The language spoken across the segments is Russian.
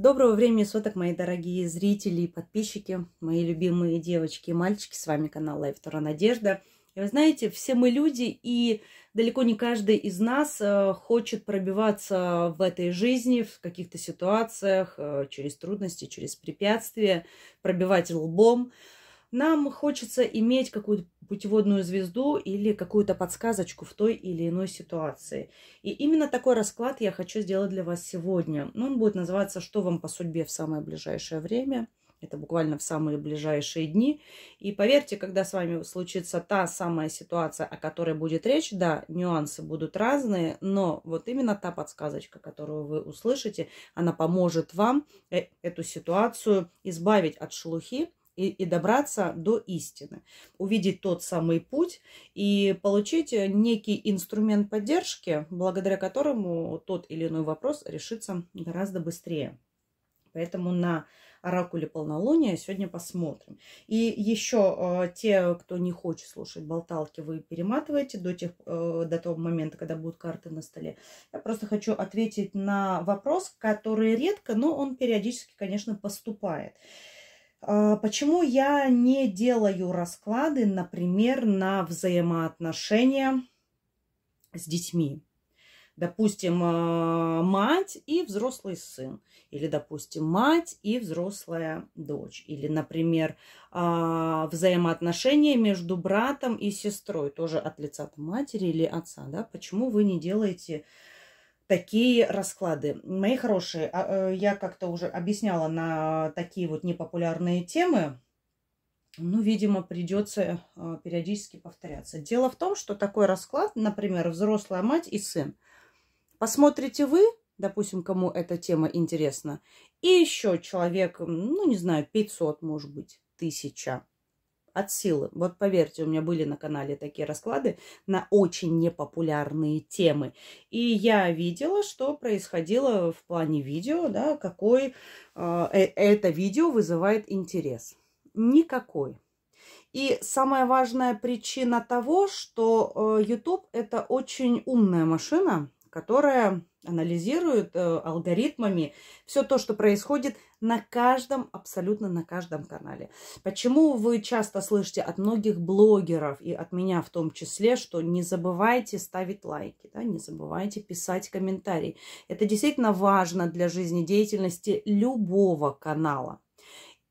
Доброго времени суток, мои дорогие зрители и подписчики, мои любимые девочки и мальчики. С вами канал Лайфтора Надежда. И вы знаете, все мы люди, и далеко не каждый из нас э, хочет пробиваться в этой жизни, в каких-то ситуациях, э, через трудности, через препятствия, пробивать лбом. Нам хочется иметь какую-то путеводную звезду или какую-то подсказочку в той или иной ситуации. И именно такой расклад я хочу сделать для вас сегодня. Ну, Он будет называться «Что вам по судьбе в самое ближайшее время?» Это буквально в самые ближайшие дни. И поверьте, когда с вами случится та самая ситуация, о которой будет речь, да, нюансы будут разные, но вот именно та подсказочка, которую вы услышите, она поможет вам э, эту ситуацию избавить от шелухи, и, и добраться до истины, увидеть тот самый путь и получить э, некий инструмент поддержки, благодаря которому тот или иной вопрос решится гораздо быстрее. Поэтому на оракуле полнолуния сегодня посмотрим. И еще э, те, кто не хочет слушать болталки, вы перематываете до, тех, э, до того момента, когда будут карты на столе. Я просто хочу ответить на вопрос, который редко, но он периодически, конечно, поступает. А, почему я не делаю расклады, например, на взаимоотношения с детьми? Допустим, а, мать и взрослый сын. Или, допустим, мать и взрослая дочь. Или, например, а, взаимоотношения между братом и сестрой. Тоже от лица матери или отца. Да? Почему вы не делаете такие расклады. Мои хорошие, а, э, я как-то уже объясняла на такие вот непопулярные темы. Ну, видимо, придется э, периодически повторяться. Дело в том, что такой расклад, например, взрослая мать и сын. Посмотрите вы, допустим, кому эта тема интересна, и еще человек, ну, не знаю, 500, может быть, тысяча от силы. Вот поверьте, у меня были на канале такие расклады на очень непопулярные темы. И я видела, что происходило в плане видео, да, какой а, э, это видео вызывает интерес. Никакой. И самая важная причина того, что э, YouTube это очень умная машина, которая анализирует э, алгоритмами все то, что происходит на каждом, абсолютно на каждом канале. Почему вы часто слышите от многих блогеров и от меня в том числе, что не забывайте ставить лайки, да, не забывайте писать комментарии. Это действительно важно для жизнедеятельности любого канала.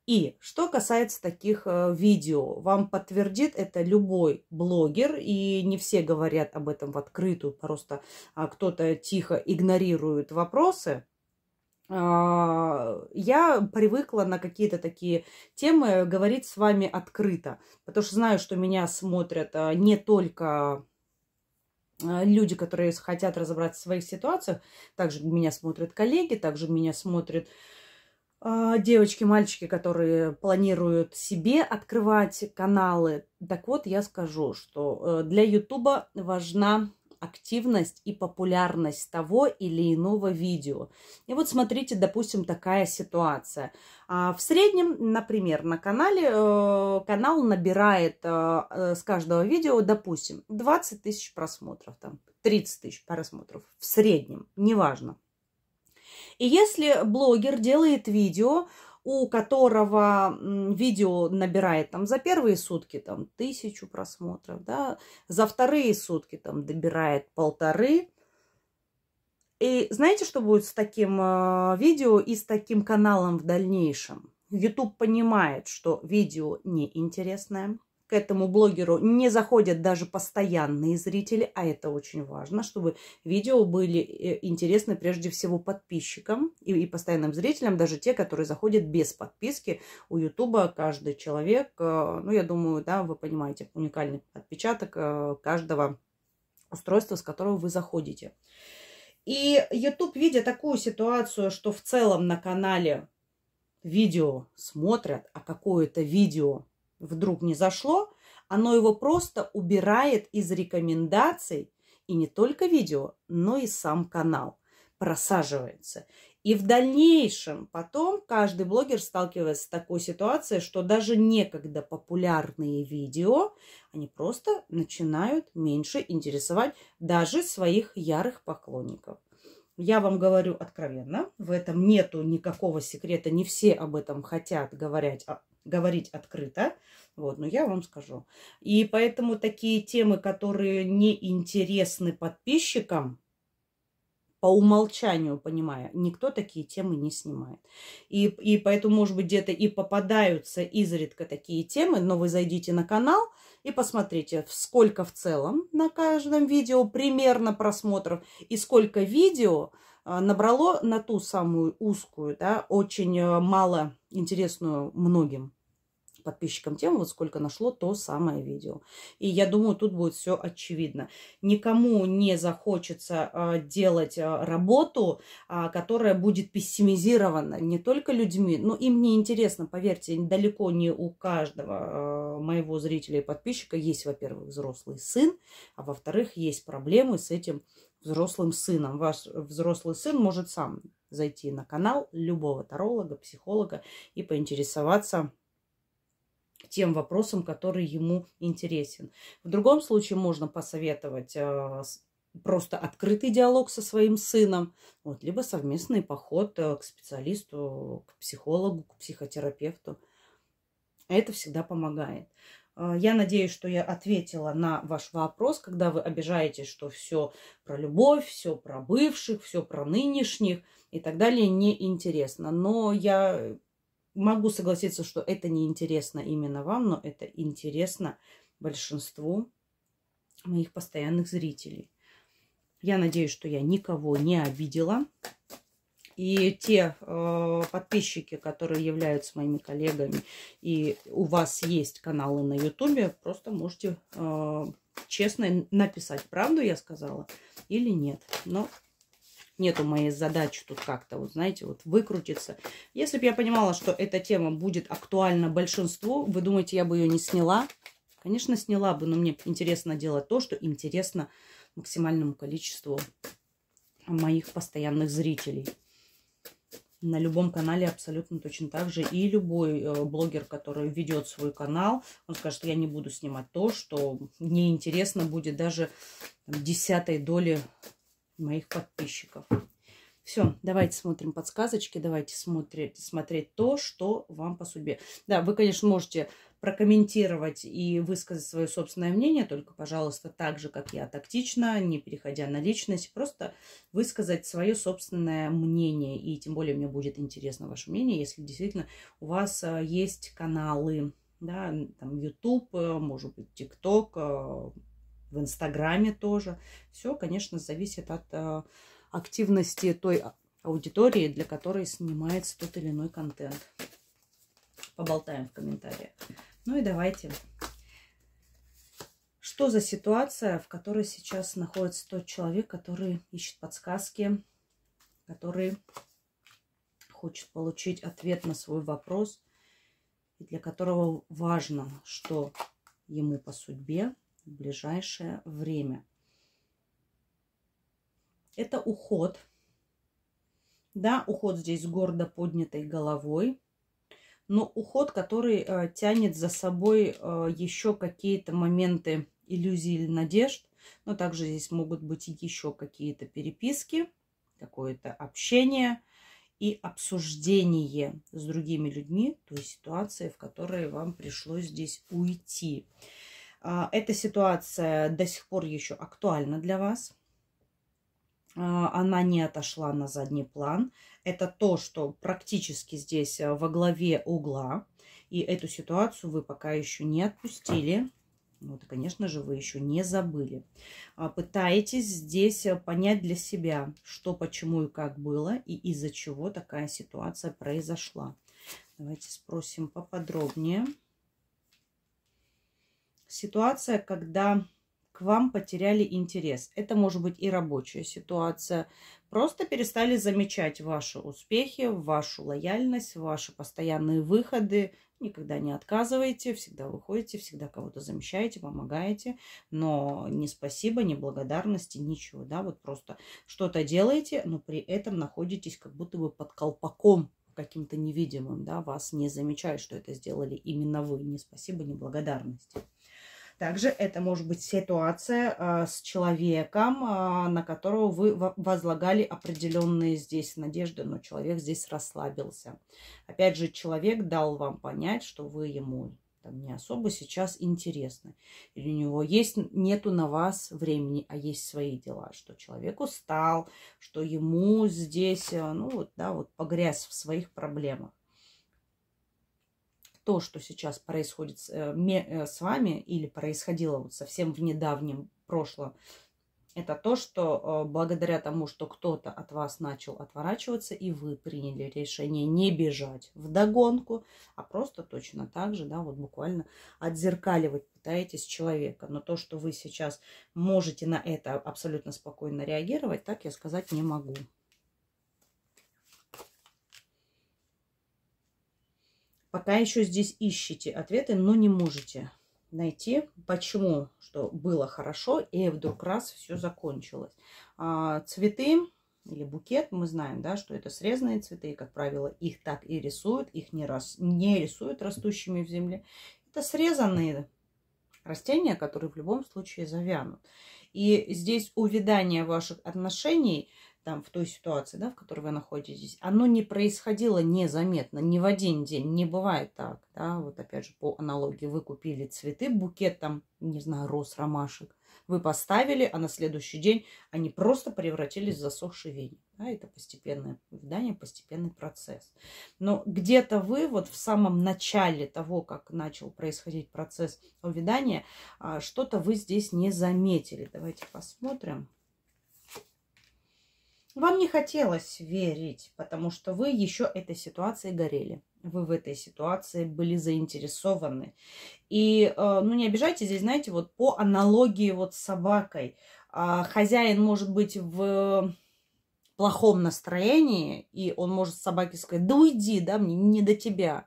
И что касается таких э, видео, вам подтвердит это любой блогер, и не все говорят об этом в открытую, просто а, кто-то тихо игнорирует вопросы. А, я привыкла на какие-то такие темы говорить с вами открыто, потому что знаю, что меня смотрят а, не только а, люди, которые хотят разобраться в своих ситуациях, также меня смотрят коллеги, также меня смотрят девочки, мальчики, которые планируют себе открывать каналы. Так вот, я скажу, что э, для Ютуба важна активность и популярность того или иного видео. И вот смотрите, допустим, такая ситуация. А, в среднем, например, на канале э, канал набирает э, э, с каждого видео, допустим, 20 тысяч просмотров, там 30 тысяч просмотров в среднем, неважно. И если блогер делает видео, у которого видео набирает там за первые сутки там тысячу просмотров, да, за вторые сутки там добирает полторы. И знаете, что будет с таким э, видео и с таким каналом в дальнейшем? YouTube понимает, что видео неинтересное, к этому блогеру не заходят даже постоянные зрители, а это очень важно, чтобы видео были э, интересны прежде всего подписчикам и, и постоянным зрителям, даже те, которые заходят без подписки. У Ютуба каждый человек, э, ну, я думаю, да, вы понимаете, уникальный отпечаток э, каждого устройства, с которого вы заходите. И YouTube, видя такую ситуацию, что в целом на канале видео смотрят, а какое-то видео вдруг не зашло, оно его просто убирает из рекомендаций, и не только видео, но и сам канал просаживается. И в дальнейшем потом каждый блогер сталкивается с такой ситуацией, что даже некогда популярные видео, они просто начинают меньше интересовать даже своих ярых поклонников. Я вам говорю откровенно, в этом нету никакого секрета, не все об этом хотят говорить, а говорить открыто. Вот, но я вам скажу. И поэтому такие темы, которые не интересны подписчикам, по умолчанию, понимая, никто такие темы не снимает. И, и поэтому, может быть, где-то и попадаются изредка такие темы, но вы зайдите на канал и посмотрите, сколько в целом на каждом видео примерно просмотров и сколько видео а, набрало на ту самую узкую, да, очень э, мало интересную многим подписчикам тему. вот сколько нашло то самое видео. И я думаю, тут будет все очевидно. Никому не захочется э, делать э, работу, э, которая будет пессимизирована не только людьми, но им не интересно, поверьте, далеко не у каждого моего зрителя и подписчика есть, во-первых, взрослый сын, а во-вторых, есть проблемы с этим взрослым сыном. Ваш взрослый сын может сам зайти на канал любого таролога, психолога и поинтересоваться тем вопросом, который ему интересен. В другом случае можно посоветовать э, просто открытый диалог со своим сыном, вот, либо совместный поход э, к специалисту, к психологу, к психотерапевту. Это всегда помогает. Э, я надеюсь, что я ответила на ваш вопрос, когда вы обижаетесь, что все про любовь, все про бывших, все про нынешних и так далее неинтересно. Но я могу согласиться, что это неинтересно именно вам, но это интересно большинству моих постоянных зрителей. Я надеюсь, что я никого не обидела. И те э, подписчики, которые являются моими коллегами, и у вас есть каналы на ютубе, просто можете э, честно написать, правду я сказала или нет. Но нету моей задачи тут как-то, вот знаете, вот выкрутиться. Если бы я понимала, что эта тема будет актуальна большинству, вы думаете, я бы ее не сняла? Конечно, сняла бы, но мне интересно делать то, что интересно максимальному количеству моих постоянных зрителей на любом канале абсолютно точно так же. И любой э, блогер, который ведет свой канал, он скажет, что я не буду снимать то, что интересно будет даже там, десятой доли моих подписчиков. Все, давайте смотрим подсказочки, давайте смотреть, смотреть то, что вам по судьбе. Да, вы, конечно, можете прокомментировать и высказать свое собственное мнение, только, пожалуйста, так же, как я, тактично, не переходя на личность, просто высказать свое собственное мнение. И тем более мне будет интересно ваше мнение, если действительно у вас э, есть каналы, да, там YouTube, э, может быть, TikTok, э, в Инстаграме тоже. Все, конечно, зависит от активности той а, аудитории, для которой снимается тот или иной контент поболтаем в комментариях. Ну и давайте. Что за ситуация, в которой сейчас находится тот человек, который ищет подсказки, который хочет получить ответ на свой вопрос, и для которого важно, что ему по судьбе в ближайшее время. Это уход. Да, уход здесь с гордо поднятой головой но уход, который э, тянет за собой э, еще какие-то моменты иллюзий или надежд. Но также здесь могут быть еще какие-то переписки, какое-то общение и обсуждение с другими людьми той ситуации, в которой вам пришлось здесь уйти. А, эта ситуация до сих пор еще актуальна для вас. А, она не отошла на задний план. Это то, что практически здесь а, во главе угла. И эту ситуацию вы пока еще не отпустили. Вот, и, конечно же, вы еще не забыли. А, пытаетесь здесь понять для себя, что, почему и как было, и из-за чего такая ситуация произошла. Давайте спросим поподробнее. Ситуация, когда к вам потеряли интерес. Это может быть и рабочая ситуация. Просто перестали замечать ваши успехи, вашу лояльность, ваши постоянные выходы. Никогда не отказываете, всегда выходите, всегда кого-то замещаете, помогаете. Но не спасибо, не благодарности, ничего. Да, вот просто что-то делаете, но при этом находитесь как будто бы под колпаком каким-то невидимым, да, вас не замечают, что это сделали именно вы. Не спасибо, не благодарность. Также это может быть ситуация а, с человеком, а, на которого вы возлагали определенные здесь надежды, но человек здесь расслабился. Опять же, человек дал вам понять, что вы ему там, не особо сейчас интересны. Или у него есть, нету на вас времени, а есть свои дела. Что человек устал, что ему здесь, э, ну вот, да, вот погряз в своих проблемах то, что сейчас происходит э, э, с вами или происходило вот совсем в недавнем прошлом, это то, что э, благодаря тому, что кто-то от вас начал отворачиваться, и вы приняли решение не бежать в догонку, а просто точно так же, да, вот буквально отзеркаливать пытаетесь человека. Но то, что вы сейчас можете на это абсолютно спокойно реагировать, так я сказать не могу. Пока еще здесь ищете ответы, но не можете найти, почему, что было хорошо, и вдруг раз все закончилось. А, цветы или букет, мы знаем, да, что это срезанные цветы, и, как правило, их так и рисуют, их не, рас, не рисуют растущими в земле. Это срезанные растения, которые в любом случае завянут. И здесь увядание ваших отношений там, в той ситуации, да, в которой вы находитесь, оно не происходило незаметно, ни в один день, не бывает так, да, вот опять же по аналогии вы купили цветы, букет там, не знаю, роз, ромашек, вы поставили, а на следующий день они просто превратились в засохший веник. Да, это постепенное увядание, постепенный процесс. Но где-то вы вот в самом начале того, как начал происходить процесс увядания, а, что-то вы здесь не заметили. Давайте посмотрим. Вам не хотелось верить, потому что вы еще этой ситуацией горели. Вы в этой ситуации были заинтересованы. И, э, ну, не обижайте здесь, знаете, вот по аналогии вот с собакой. А, хозяин может быть в плохом настроении, и он может собаке сказать, да уйди, да, мне не до тебя.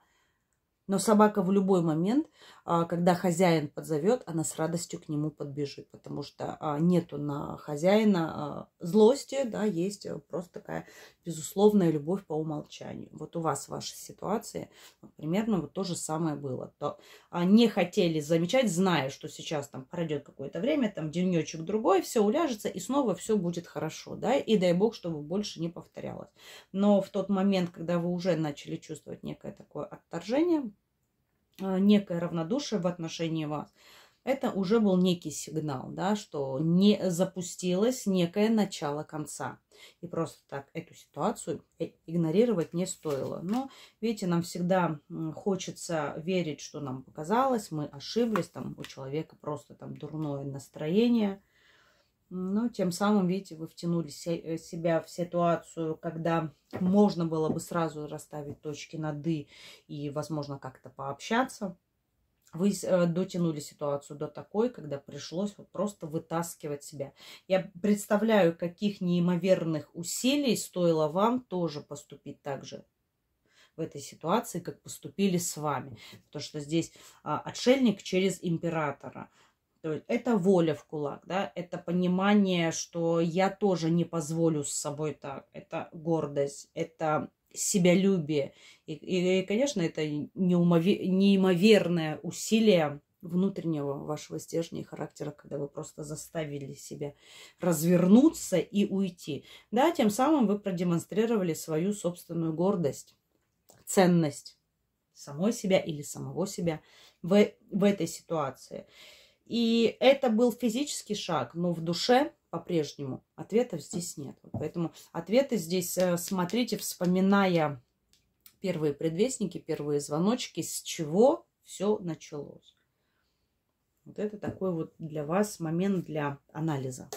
Но собака в любой момент а, когда хозяин подзовет, она с радостью к нему подбежит, потому что а, нету на хозяина а, злости, да, есть просто такая безусловная любовь по умолчанию. Вот у вас в вашей ситуации ну, примерно вот то же самое было. То не хотели замечать, зная, что сейчас там пройдет какое-то время, там денечек другой, все уляжется и снова все будет хорошо, да, и дай бог, чтобы больше не повторялось. Но в тот момент, когда вы уже начали чувствовать некое такое отторжение, Э, некое равнодушие в отношении вас, это уже был некий сигнал, да, что не запустилось некое начало конца. И просто так эту ситуацию игнорировать не стоило. Но, видите, нам всегда хочется верить, что нам показалось, мы ошиблись, там у человека просто там дурное настроение – но ну, тем самым, видите, вы втянули себя в ситуацию, когда можно было бы сразу расставить точки над «и» и, возможно, как-то пообщаться. Вы э, дотянули ситуацию до такой, когда пришлось вот просто вытаскивать себя. Я представляю, каких неимоверных усилий стоило вам тоже поступить так же в этой ситуации, как поступили с вами. Потому что здесь а, отшельник через императора – то есть это воля в кулак, да, это понимание, что я тоже не позволю с собой так. Это гордость, это себялюбие. И, и, и конечно, это неумове... неимоверное усилие внутреннего вашего стержня и характера, когда вы просто заставили себя развернуться и уйти. Да, тем самым вы продемонстрировали свою собственную гордость, ценность самой себя или самого себя в, в этой ситуации. И это был физический шаг, но в душе по-прежнему ответов здесь нет. Поэтому ответы здесь э, смотрите, вспоминая первые предвестники, первые звоночки, с чего все началось. Вот это такой вот для вас момент для анализа.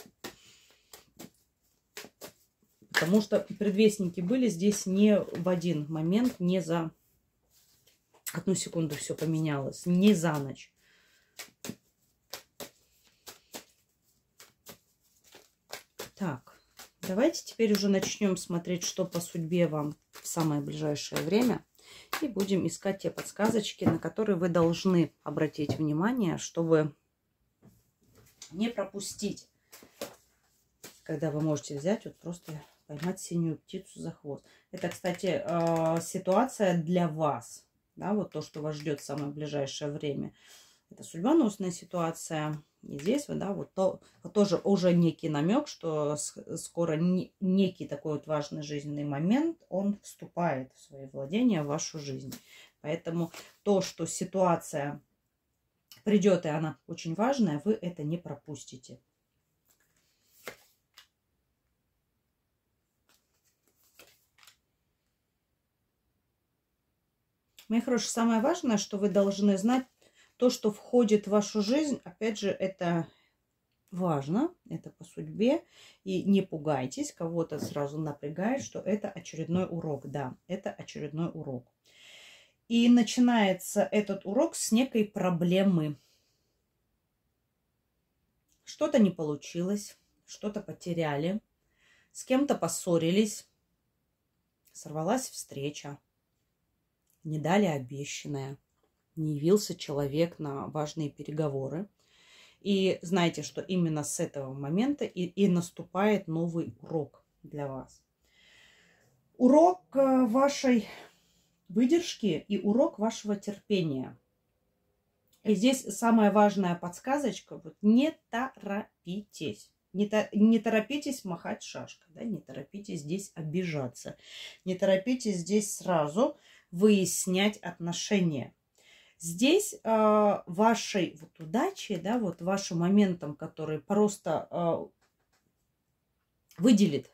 Потому что предвестники были здесь не в один момент, не за одну секунду все поменялось, не за ночь. Так, давайте теперь уже начнем смотреть, что по судьбе вам в самое ближайшее время. И будем искать те подсказочки, на которые вы должны обратить внимание, чтобы не пропустить, когда вы можете взять вот просто поймать синюю птицу за хвост. Это, кстати, э, ситуация для вас, да, вот то, что вас ждет в самое ближайшее время – это судьбоносная ситуация. И здесь, да, вот то, тоже уже некий намек, что скоро не, некий такой вот важный жизненный момент, он вступает в свои владения, в вашу жизнь. Поэтому то, что ситуация придет, и она очень важная, вы это не пропустите. Мои хорошие, самое важное, что вы должны знать то, что входит в вашу жизнь, опять же, это важно, это по судьбе. И не пугайтесь, кого-то сразу напрягает, что это очередной урок. Да, это очередной урок. И начинается этот урок с некой проблемы. Что-то не получилось, что-то потеряли, с кем-то поссорились, сорвалась встреча, не дали обещанное – не явился человек на важные переговоры. И знаете, что именно с этого момента и, и наступает новый урок для вас. Урок э, вашей выдержки и урок вашего терпения. И здесь самая важная подсказочка, вот не торопитесь. Не, то, не торопитесь махать шашкой, да, не торопитесь здесь обижаться, не торопитесь здесь сразу выяснять отношения. Здесь э, вашей вот удачи, да, вот вашим моментом, который просто э, выделит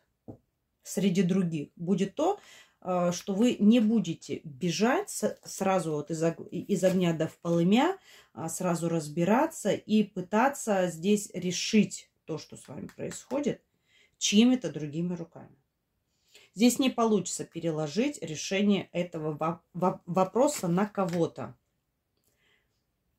среди других, будет то, э, что вы не будете бежать с, сразу вот из, из огня до в полымя, а сразу разбираться и пытаться здесь решить то, что с вами происходит, чьими-то другими руками. Здесь не получится переложить решение этого вопроса на кого-то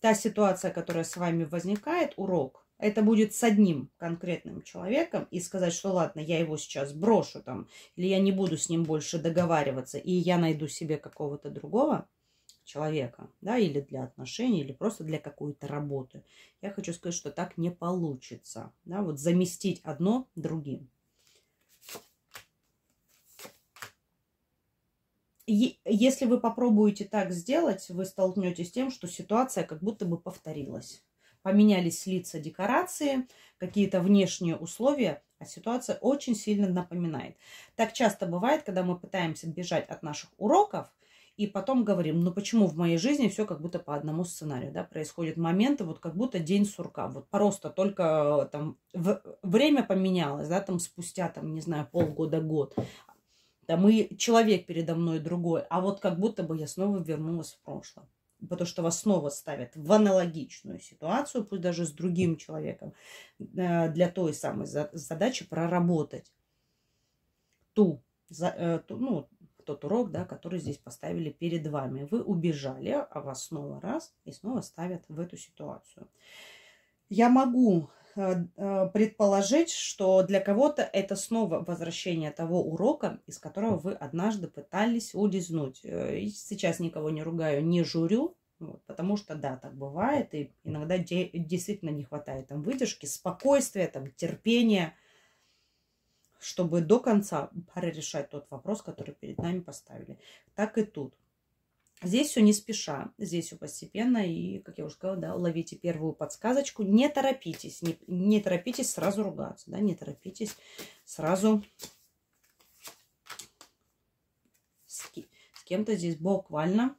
та ситуация, которая с вами возникает, урок, это будет с одним конкретным человеком, и сказать, что ладно, я его сейчас брошу там, или я не буду с ним больше договариваться, и я найду себе какого-то другого человека, да, или для отношений, или просто для какой-то работы. Я хочу сказать, что так не получится, да, вот заместить одно другим. если вы попробуете так сделать, вы столкнетесь с тем, что ситуация как будто бы повторилась. Поменялись лица декорации, какие-то внешние условия, а ситуация очень сильно напоминает. Так часто бывает, когда мы пытаемся бежать от наших уроков, и потом говорим, ну почему в моей жизни все как будто по одному сценарию, да, происходят моменты, вот как будто день сурка, вот просто только э, там в, время поменялось, да, там спустя, там, не знаю, полгода-год, да мы человек передо мной другой, а вот как будто бы я снова вернулась в прошлое. Потому что вас снова ставят в аналогичную ситуацию, пусть даже с другим человеком, э, для той самой задачи проработать э, ту ну, тот урок, да, который здесь поставили перед вами. Вы убежали, а вас снова раз и снова ставят в эту ситуацию. Я могу Э, э, предположить, что для кого-то это снова возвращение того урока, из которого вы однажды пытались улизнуть. Э, сейчас никого не ругаю, не журю, вот, потому что, да, так бывает, и иногда де- действительно не хватает там выдержки, спокойствия, там, терпения, чтобы до конца решать тот вопрос, который перед нами поставили. Так и тут. Здесь все не спеша, здесь все постепенно. И, как я уже сказала, да, ловите первую подсказочку. Не торопитесь, не, не торопитесь сразу ругаться, да, не торопитесь сразу с, с кем-то здесь буквально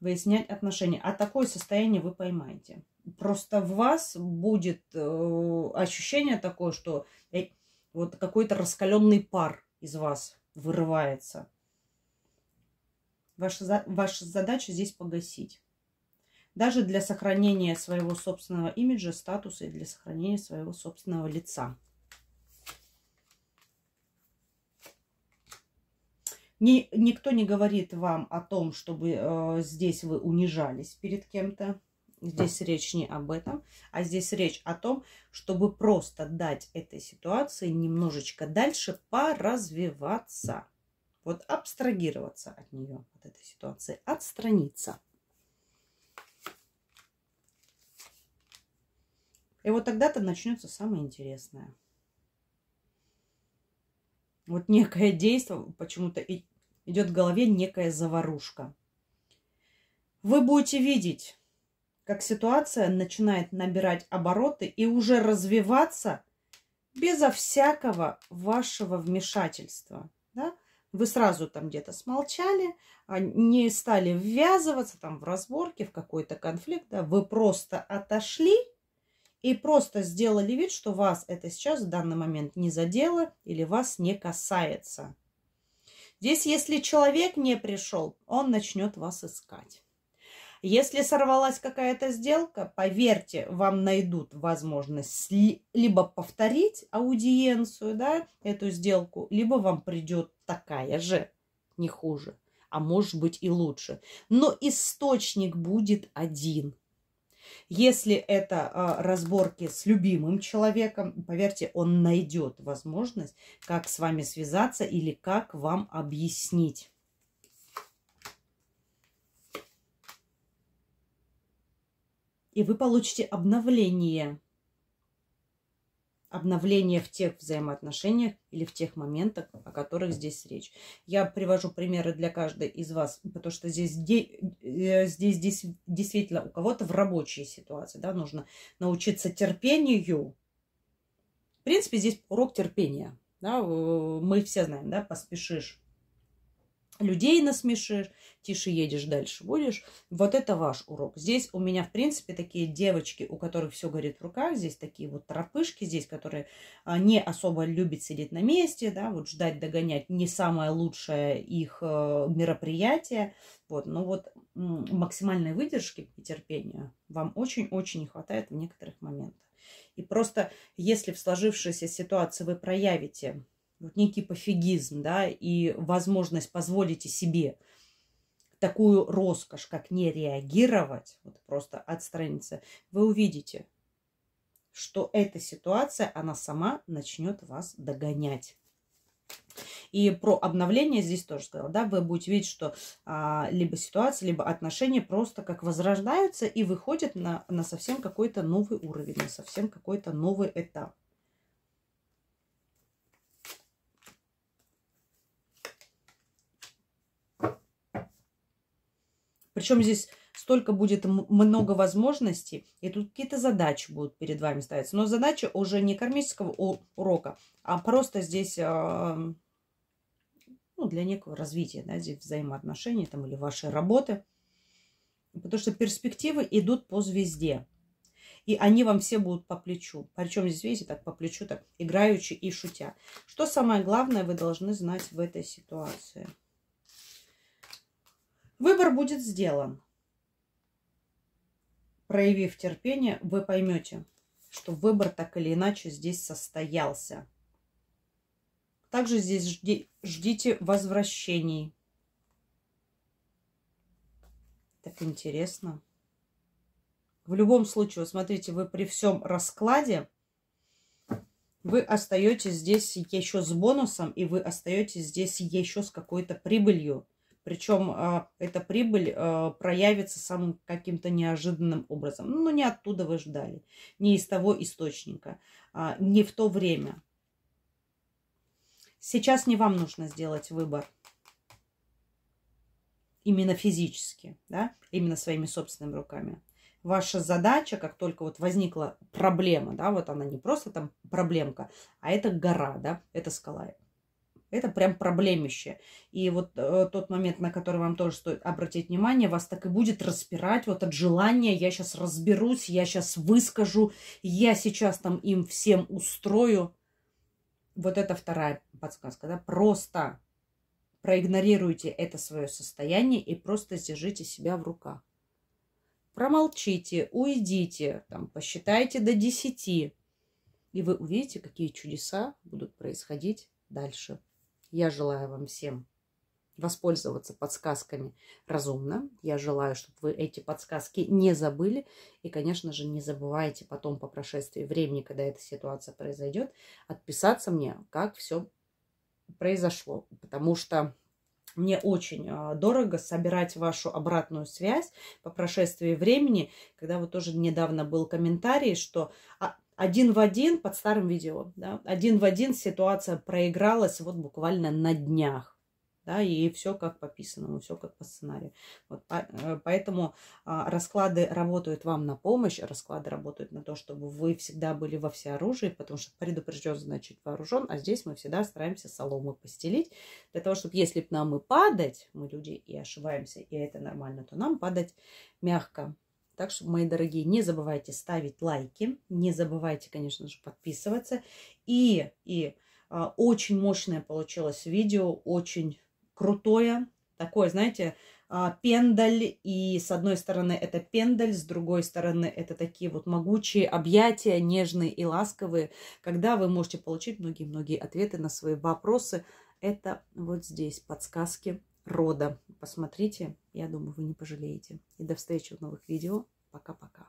выяснять отношения. А такое состояние вы поймаете. Просто в вас будет э, ощущение такое, что э, вот какой-то раскаленный пар из вас вырывается Ваша, ваша задача здесь погасить. Даже для сохранения своего собственного имиджа, статуса и для сохранения своего собственного лица. Ни, никто не говорит вам о том, чтобы э, здесь вы унижались перед кем-то. Здесь речь не об этом, а здесь речь о том, чтобы просто дать этой ситуации немножечко дальше поразвиваться. Вот абстрагироваться от нее, от этой ситуации, отстраниться. И вот тогда-то начнется самое интересное. Вот некое действие, почему-то идет в голове некая заварушка. Вы будете видеть, как ситуация начинает набирать обороты и уже развиваться безо всякого вашего вмешательства вы сразу там где-то смолчали, а не стали ввязываться там в разборки, в какой-то конфликт, да, вы просто отошли и просто сделали вид, что вас это сейчас в данный момент не задело или вас не касается. Здесь, если человек не пришел, он начнет вас искать. Если сорвалась какая-то сделка, поверьте, вам найдут возможность либо повторить аудиенцию, да, эту сделку, либо вам придет такая же, не хуже, а может быть и лучше. Но источник будет один. Если это а, разборки с любимым человеком, поверьте, он найдет возможность, как с вами связаться или как вам объяснить. и вы получите обновление. Обновление в тех взаимоотношениях или в тех моментах, о которых здесь речь. Я привожу примеры для каждой из вас, потому что здесь, э, здесь, здесь действительно у кого-то в рабочей ситуации да, нужно научиться терпению. В принципе, здесь урок терпения. Да, э, мы все знаем, да, поспешишь людей насмешишь, тише едешь, дальше будешь. Вот это ваш урок. Здесь у меня, в принципе, такие девочки, у которых все горит в руках, здесь такие вот тропышки, здесь, которые а, не особо любят сидеть на месте, да, вот ждать, догонять не самое лучшее их э, мероприятие, вот, но вот максимальной выдержки и терпения вам очень-очень не хватает в некоторых моментах. И просто если в сложившейся ситуации вы проявите вот некий пофигизм, да, и возможность позволить себе такую роскошь, как не реагировать, вот просто отстраниться, вы увидите, что эта ситуация, она сама начнет вас догонять. И про обновление здесь тоже сказала, да, вы будете видеть, что а, либо ситуация, либо отношения просто как возрождаются и выходят на, на совсем какой-то новый уровень, на совсем какой-то новый этап. Причем здесь столько будет много возможностей, и тут какие-то задачи будут перед вами ставиться. Но задача уже не кармического урока, а просто здесь ну, для некого развития, да, здесь взаимоотношений там, или вашей работы. Потому что перспективы идут по звезде. И они вам все будут по плечу. Причем здесь, видите, так по плечу, так играючи и шутя. Что самое главное вы должны знать в этой ситуации – Выбор будет сделан. Проявив терпение, вы поймете, что выбор так или иначе здесь состоялся. Также здесь жди, ждите возвращений. Так интересно. В любом случае, смотрите, вы при всем раскладе, вы остаетесь здесь еще с бонусом, и вы остаетесь здесь еще с какой-то прибылью. Причем а, эта прибыль а, проявится самым каким-то неожиданным образом. Но ну, не оттуда вы ждали, не из того источника, а, не в то время. Сейчас не вам нужно сделать выбор именно физически, да, именно своими собственными руками. Ваша задача, как только вот возникла проблема, да, вот она не просто там проблемка, а это гора, да, это скала. Это прям проблемище. И вот э, тот момент, на который вам тоже стоит обратить внимание, вас так и будет распирать вот от желания «я сейчас разберусь, я сейчас выскажу, я сейчас там им всем устрою». Вот это вторая подсказка, да, просто проигнорируйте это свое состояние и просто держите себя в руках. Промолчите, уйдите, там, посчитайте до десяти и вы увидите, какие чудеса будут происходить дальше. Я желаю вам всем воспользоваться подсказками разумно. Я желаю, чтобы вы эти подсказки не забыли. И, конечно же, не забывайте потом по прошествии времени, когда эта ситуация произойдет, отписаться мне, как все произошло. Потому что мне очень а, дорого собирать вашу обратную связь по прошествии времени, когда вот тоже недавно был комментарий, что а, один в один под старым видео, да, один в один ситуация проигралась вот буквально на днях, да, и все как пописано, писанному, все как по сценарию. Вот, э, поэтому а, расклады работают вам на помощь, расклады работают на то, чтобы вы всегда были во всеоружии, потому что предупрежден, значит вооружен, а здесь мы всегда стараемся соломы постелить, для того, чтобы если бы нам и падать, мы люди и ошибаемся, и это нормально, то нам падать мягко, так что, мои дорогие, не забывайте ставить лайки, не забывайте, конечно же, подписываться. И, и а, очень мощное получилось видео, очень крутое, такое, знаете, а, пендаль, и с одной стороны это пендаль, с другой стороны это такие вот могучие объятия, нежные и ласковые, когда вы можете получить многие-многие ответы на свои вопросы. Это вот здесь подсказки рода. Посмотрите, я думаю, вы не пожалеете. И до встречи в новых видео. Пока-пока.